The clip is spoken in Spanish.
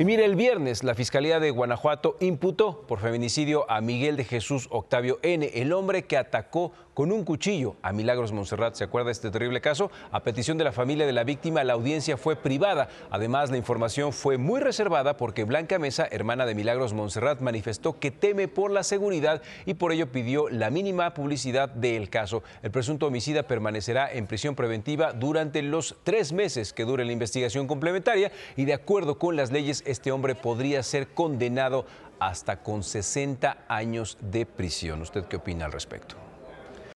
Y mire, el viernes la Fiscalía de Guanajuato imputó por feminicidio a Miguel de Jesús Octavio N., el hombre que atacó con un cuchillo a Milagros Monserrat. ¿Se acuerda de este terrible caso? A petición de la familia de la víctima, la audiencia fue privada. Además, la información fue muy reservada porque Blanca Mesa, hermana de Milagros Monserrat, manifestó que teme por la seguridad y por ello pidió la mínima publicidad del caso. El presunto homicida permanecerá en prisión preventiva durante los tres meses que dure la investigación complementaria y de acuerdo con las leyes este hombre podría ser condenado hasta con 60 años de prisión. ¿Usted qué opina al respecto?